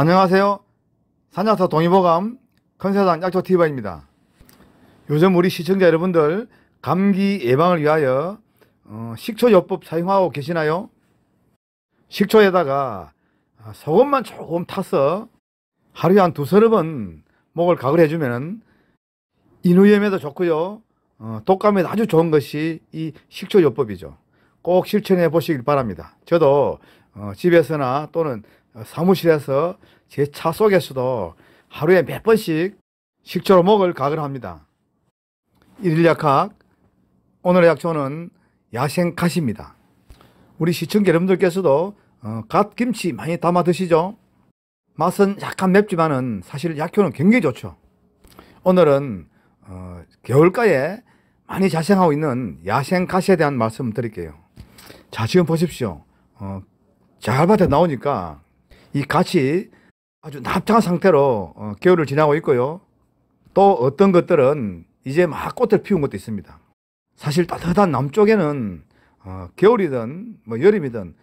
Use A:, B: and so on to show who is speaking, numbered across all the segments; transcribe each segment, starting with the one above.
A: 안녕하세요. 산자사 동의보감 컨세상 약초티바입니다. 요즘 우리 시청자 여러분들 감기 예방을 위하여 어, 식초요법 사용하고 계시나요? 식초에다가 아, 소금만 조금 타서 하루에 한 두 서름은 목을 가글 해주면 인후염에도 좋고요. 어, 독감에 아주 좋은 것이 이 식초요법이죠. 꼭 실천해 보시길 바랍니다. 저도 어, 집에서나 또는 어, 사무실에서 제 차 속에서도 하루에 몇 번씩 식초로 먹을 각을 합니다. 일일 약학, 오늘의 약초는 야생갓입니다. 우리 시청자 여러분들께서도 어, 갓김치 많이 담아 드시죠? 맛은 약간 맵지만은 사실 약효는 굉장히 좋죠. 오늘은 어, 겨울가에 많이 자생하고 있는 야생갓에 대한 말씀 을 드릴게요. 자 지금 보십시오. 어, 잘 받아 나오니까 이 같이 아주 납작한 상태로 어, 겨울을 지나고 있고요. 또 어떤 것들은 이제 막 꽃을 피운 것도 있습니다. 사실 따뜻한 남쪽에는 어, 겨울이든 뭐 여름이든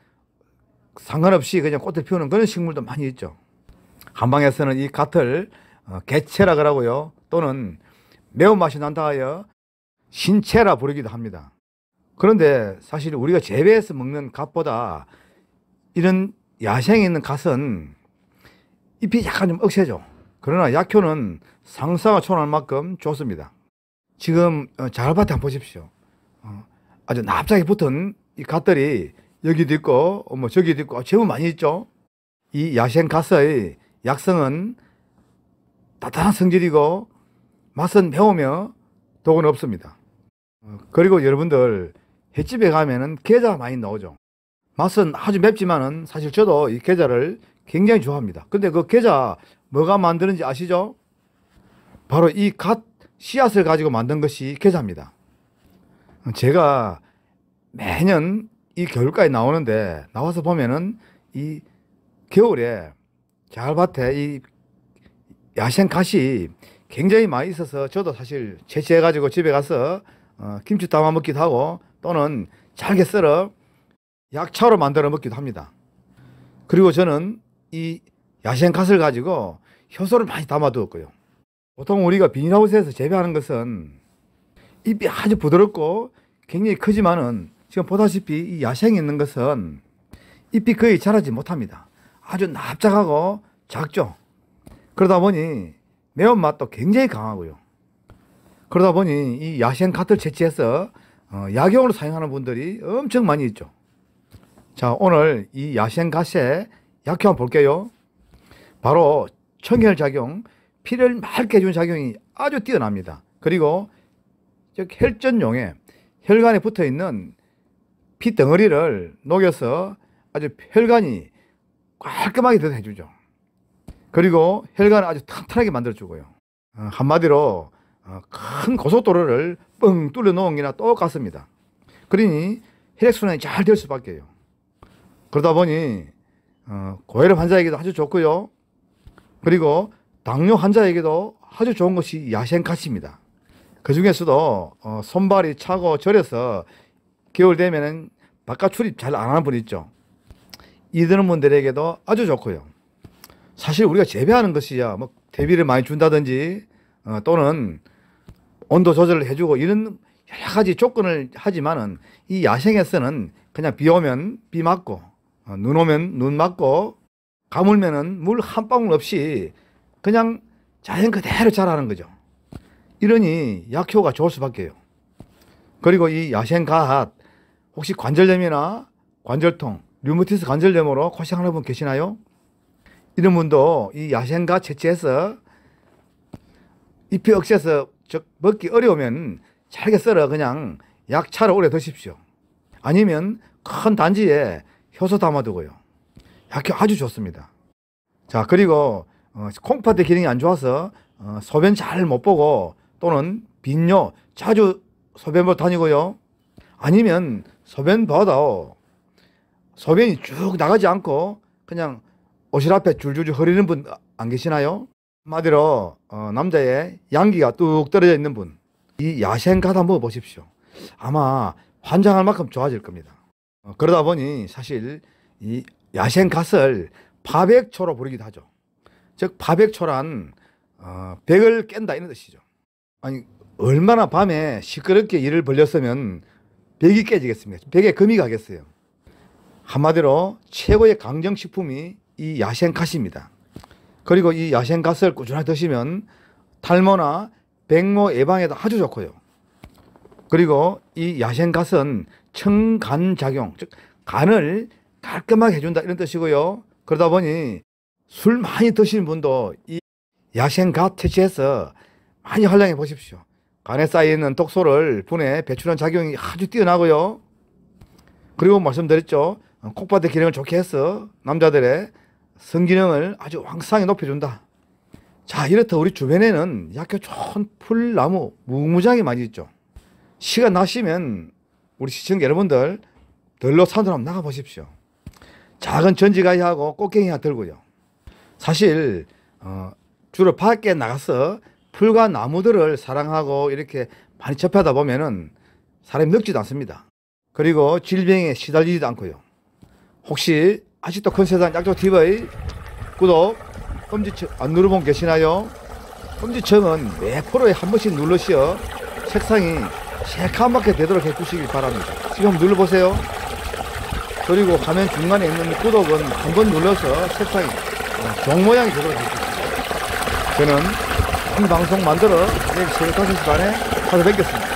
A: 상관없이 그냥 꽃을 피우는 그런 식물도 많이 있죠. 한방에서는 이 갓을 어, 개체라 그러고요. 또는 매운맛이 난다 하여 신체라 부르기도 합니다. 그런데 사실 우리가 재배해서 먹는 갓보다 이런 야생에 있는 갓은 잎이 약간 좀 억세죠. 그러나 약효는 상사가 초월할 만큼 좋습니다. 지금 어, 자갈밭에 한 번 보십시오. 어, 아주 납작이 붙은 이 갓들이 여기도 있고 뭐 저기도 있고 아, 제법 많이 있죠. 이 야생 갓의 약성은 따뜻한 성질이고 맛은 매우며 독은 없습니다. 어, 그리고 여러분들 횟집에 가면은 계좌가 많이 나오죠. 맛은 아주 맵지만은 사실 저도 이 계자를 굉장히 좋아합니다. 근데 그 계자 뭐가 만드는지 아시죠? 바로 이 갓 씨앗을 가지고 만든 것이 계자입니다. 제가 매년 이 겨울까지 나오는데 나와서 보면은 이 겨울에 잘밭에 이 야생 갓이 굉장히 많이 있어서 저도 사실 채취해 가지고 집에 가서 어, 김치 담아 먹기도 하고 또는 잘게 썰어 약차로 만들어 먹기도 합니다. 그리고 저는 이 야생갓을 가지고 효소를 많이 담아두었고요. 보통 우리가 비닐하우스에서 재배하는 것은 잎이 아주 부드럽고 굉장히 크지만은 지금 보다시피 이 야생에 있는 것은 잎이 거의 자라지 못합니다. 아주 납작하고 작죠. 그러다 보니 매운맛도 굉장히 강하고요. 그러다 보니 이 야생 갓을 채취해서 어, 약용으로 사용하는 분들이 엄청 많이 있죠. 자, 오늘 이 야생가세 약효 한번 볼게요. 바로 청혈작용, 피를 맑게 해주는 작용이 아주 뛰어납니다. 그리고 즉 혈전용에 혈관에 붙어 있는 피 덩어리를 녹여서 아주 혈관이 깔끔하게 대해주죠. 그리고 혈관을 아주 탄탄하게 만들어주고요. 어, 한마디로 어, 큰 고속도로를 뻥 뚫려 놓은 게나 똑같습니다. 그러니 혈액순환이 잘 될 수밖에요. 그러다 보니 어, 고혈압 환자에게도 아주 좋고요. 그리고 당뇨 환자에게도 아주 좋은 것이 야생가치입니다그 중에서도 어, 손발이 차고 저려서 겨울 되면은 바깥 출입 잘 안 하는 분 있죠. 이런 분들에게도 아주 좋고요. 사실 우리가 재배하는 것이야 뭐 대비를 많이 준다든지 어, 또는 온도 조절을 해주고 이런 여러 가지 조건을 하지만은 이 야생에서는 그냥 비 오면 비 맞고 어, 눈 오면 눈 맞고 가물면은 물 한 방울 없이 그냥 자연 그대로 자라는 거죠. 이러니 약효가 좋을 수밖에요. 그리고 이 야생가핫 혹시 관절염이나 관절통, 류머티스 관절염으로 고생하는 분 계시나요? 이런 분도 이 야생가 채취해서 잎이 억세서 즉 먹기 어려우면 잘게 썰어 그냥 약차로 오래 드십시오. 아니면 큰 단지에 효소 담아두고요. 약효 아주 좋습니다. 자, 그리고 어, 콩팥의 기능이 안 좋아서 어, 소변 잘 못 보고 또는 빈뇨 자주 소변 못 다니고요. 아니면 소변 봐도 소변이 쭉 나가지 않고 그냥 옷실 앞에 줄줄줄 흐리는 분 안 계시나요? 한마디로 어, 남자의 양기가 뚝 떨어져 있는 분 이 야생 가다 먹어보십시오. 아마 환장할 만큼 좋아질 겁니다. 어, 그러다 보니 사실 이 야생갓을 파백초로 부르기도 하죠. 즉 파백초란 어, 백을 깬다 이런 뜻이죠. 아니 얼마나 밤에 시끄럽게 일을 벌렸으면 백이 깨지겠습니까? 백에 금이 가겠어요. 한마디로 최고의 강정식품이 이 야생갓입니다. 그리고 이 야생갓을 꾸준히 드시면 탈모나 백모 예방에도 아주 좋고요. 그리고 이 야생갓은 청간작용, 즉 간을 깔끔하게 해준다 이런 뜻이고요. 그러다 보니 술 많이 드시는 분도 이 야생가 퇴치해서 많이 활용해 보십시오. 간에 쌓여있는 독소를 분해 배출하는 작용이 아주 뛰어나고요. 그리고 말씀드렸죠. 콧바닥 기능을 좋게 해서 남자들의 성기능을 아주 왕성히 높여준다. 자 이렇다 우리 주변에는 약효 좋은 풀나무 무무장이 많이 있죠. 시간 나시면 우리 시청 자 여러분들 들러 산으로 한번 나가보십시오. 작은 전지가이하고 꽃갱이가 들고요. 사실 어, 주로 밖에 나가서 풀과 나무들을 사랑하고 이렇게 많이 접하다 보면은 사람이 늙지도 않습니다. 그리고 질병에 시달리지도 않고요. 혹시 아직도 큰 세상 약조TV 구독, 엄지척 안 아, 누르본 계시나요? 엄지척은 매 프로에 한 번씩 눌러시어 책상이 한 바퀴 되도록 해주시길 바랍니다. 지금 눌러보세요. 그리고 화면 중간에 있는 구독은 한번 눌러서 색상이 종 모양이 되도록 해주시고 저는 한 방송 만들어 내일 새벽 5시 반에 찾아뵙겠습니다.